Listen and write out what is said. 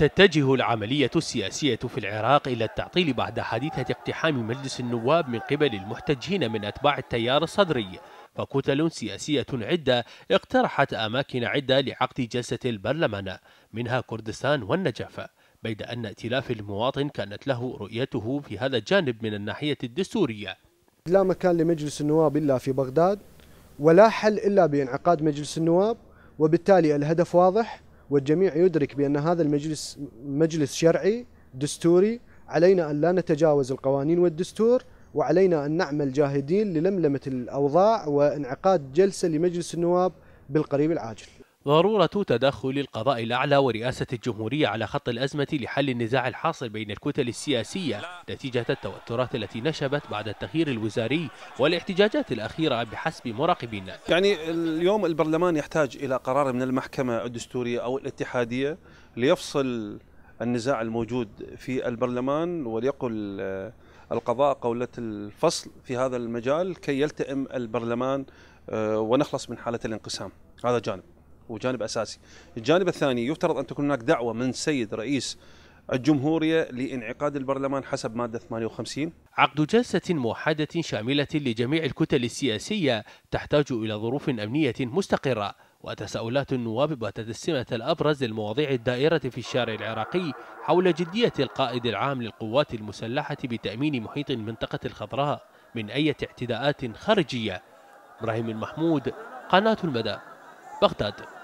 تتجه العملية السياسية في العراق إلى التعطيل بعد حادثة اقتحام مجلس النواب من قبل المحتجين من أتباع التيار الصدري فكتل سياسية عدة اقترحت أماكن عدة لعقد جلسة البرلمان منها كردستان والنجف بيد أن ائتلاف المواطن كانت له رؤيته في هذا الجانب من الناحية الدستورية لا مكان لمجلس النواب إلا في بغداد ولا حل إلا بانعقاد مجلس النواب وبالتالي الهدف واضح والجميع يدرك بأن هذا المجلس مجلس شرعي دستوري علينا أن لا نتجاوز القوانين والدستور وعلينا أن نعمل جاهدين للملمة الأوضاع وانعقاد جلسة لمجلس النواب بالقريب العاجل ضرورة تدخل القضاء الأعلى ورئاسة الجمهورية على خط الأزمة لحل النزاع الحاصل بين الكتل السياسية نتيجة التوترات التي نشبت بعد التغيير الوزاري والاحتجاجات الأخيرة بحسب مراقبين يعني اليوم البرلمان يحتاج إلى قرار من المحكمة الدستورية أو الاتحادية ليفصل النزاع الموجود في البرلمان وليقل القضاء قولة الفصل في هذا المجال كي يلتئم البرلمان آه، ونخلص من حالة الانقسام هذا جانب وجانب اساسي. الجانب الثاني يفترض ان تكون هناك دعوه من سيد رئيس الجمهوريه لانعقاد البرلمان حسب ماده 58 عقد جلسه موحده شامله لجميع الكتل السياسيه تحتاج الى ظروف امنيه مستقره وتساؤلات النواب السمة الابرز للمواضيع الدائره في الشارع العراقي حول جديه القائد العام للقوات المسلحه بتامين محيط المنطقه الخضراء من اي اعتداءات خارجيه ابراهيم المحمود قناه المدى بغداد